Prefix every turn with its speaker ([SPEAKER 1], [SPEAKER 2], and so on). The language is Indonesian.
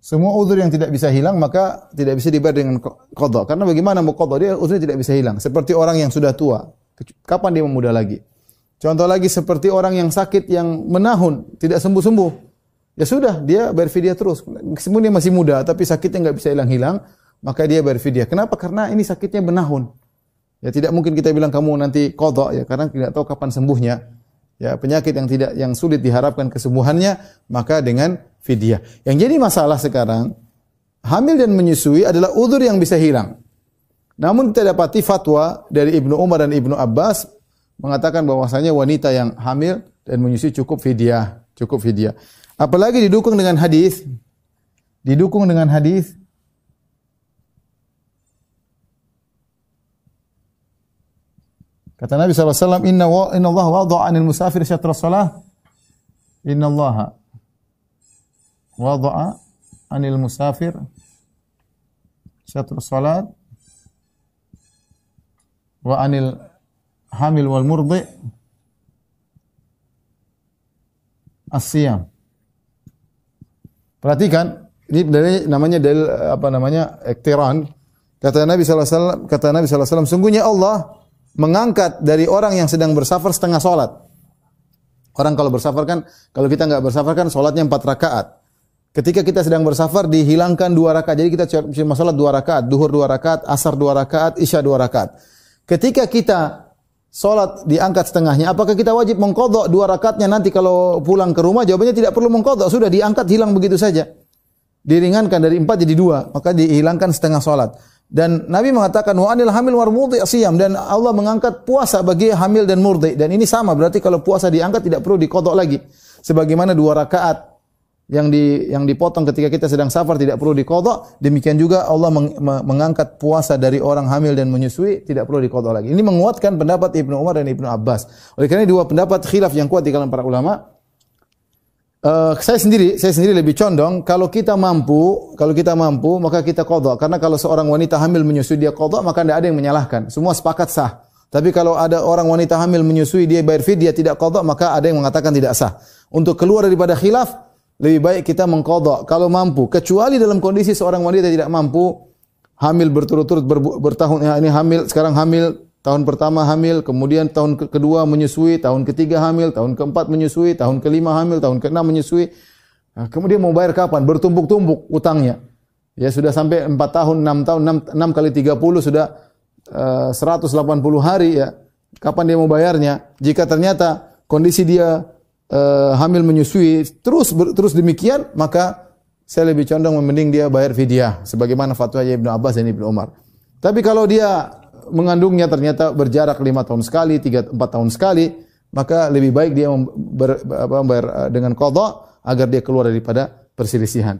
[SPEAKER 1] Semua uzur yang tidak bisa hilang maka tidak bisa dibayar dengan kodok. Karena bagaimana mau kodok dia uzurnya tidak bisa hilang. Seperti orang yang sudah tua, kapan dia memuda lagi? Contoh lagi seperti orang yang sakit yang menahun, tidak sembuh-sembuh. Ya sudah, dia bayar terus. semua dia masih muda tapi sakitnya nggak bisa hilang-hilang, maka dia bayar Kenapa? Karena ini sakitnya menahun. Ya tidak mungkin kita bilang kamu nanti kodok ya karena tidak tahu kapan sembuhnya ya penyakit yang tidak yang sulit diharapkan kesembuhannya maka dengan fidyah. Yang jadi masalah sekarang hamil dan menyusui adalah udur yang bisa hilang. Namun kita dapati fatwa dari Ibnu Umar dan Ibnu Abbas mengatakan bahwasanya wanita yang hamil dan menyusui cukup fidyah, cukup fidyah. Apalagi didukung dengan hadis, didukung dengan hadis Kata Nabi SAW, Inna, wa, inna Allah wada'anil musafir syatra salah. Inna Allah wada'a anil musafir syatra salat wa anil hamil wal murdi as Perhatikan, ini dari namanya dalil apa namanya? iktiran. Kata Nabi sallallahu alaihi wasallam, kata Nabi sallallahu alaihi wasallam, sungguhnya Allah mengangkat dari orang yang sedang bersafar setengah solat. Orang kalau bersafar kan, kalau kita nggak bersafar kan solatnya empat rakaat. Ketika kita sedang bersafar dihilangkan dua rakaat. Jadi kita cuma salat dua rakaat, duhur dua rakaat, asar dua rakaat, isya dua rakaat. Ketika kita solat diangkat setengahnya, apakah kita wajib mengkodok dua rakaatnya nanti kalau pulang ke rumah? Jawabannya tidak perlu mengkodok, sudah diangkat hilang begitu saja. Diringankan dari empat jadi dua, maka dihilangkan setengah solat. Dan Nabi mengatakan wa anil hamil war murdi asiyam dan Allah mengangkat puasa bagi hamil dan murdi dan ini sama berarti kalau puasa diangkat tidak perlu dikodok lagi. Sebagaimana dua rakaat yang di yang dipotong ketika kita sedang safar tidak perlu dikodok. Demikian juga Allah meng, mengangkat puasa dari orang hamil dan menyusui tidak perlu dikodok lagi. Ini menguatkan pendapat Ibnu Umar dan Ibnu Abbas. Oleh karena dua pendapat khilaf yang kuat di kalangan para ulama Uh, saya sendiri, saya sendiri lebih condong kalau kita mampu, kalau kita mampu maka kita kodok. Karena kalau seorang wanita hamil menyusui dia kodok maka tidak ada yang menyalahkan. Semua sepakat sah. Tapi kalau ada orang wanita hamil menyusui dia bayar fee, dia tidak kodok maka ada yang mengatakan tidak sah. Untuk keluar daripada khilaf lebih baik kita mengkodok kalau mampu. Kecuali dalam kondisi seorang wanita tidak mampu hamil berturut-turut bertahun ya ini hamil sekarang hamil Tahun pertama hamil, kemudian tahun kedua menyusui, tahun ketiga hamil, tahun keempat menyusui, tahun kelima hamil, tahun keenam menyusui. Nah, kemudian mau bayar kapan? Bertumpuk-tumpuk utangnya. Ya sudah sampai 4 tahun, 6 tahun, 6, 6 kali 30 sudah eh, uh, 180 hari ya. Kapan dia mau bayarnya? Jika ternyata kondisi dia uh, hamil menyusui terus ber, terus demikian, maka saya lebih condong mending dia bayar fidyah sebagaimana fatwa Ibnu Abbas dan Ibnu Umar. Tapi kalau dia mengandungnya ternyata berjarak lima tahun sekali, tiga empat tahun sekali, maka lebih baik dia ber eh, dengan kodok agar dia keluar daripada perselisihan.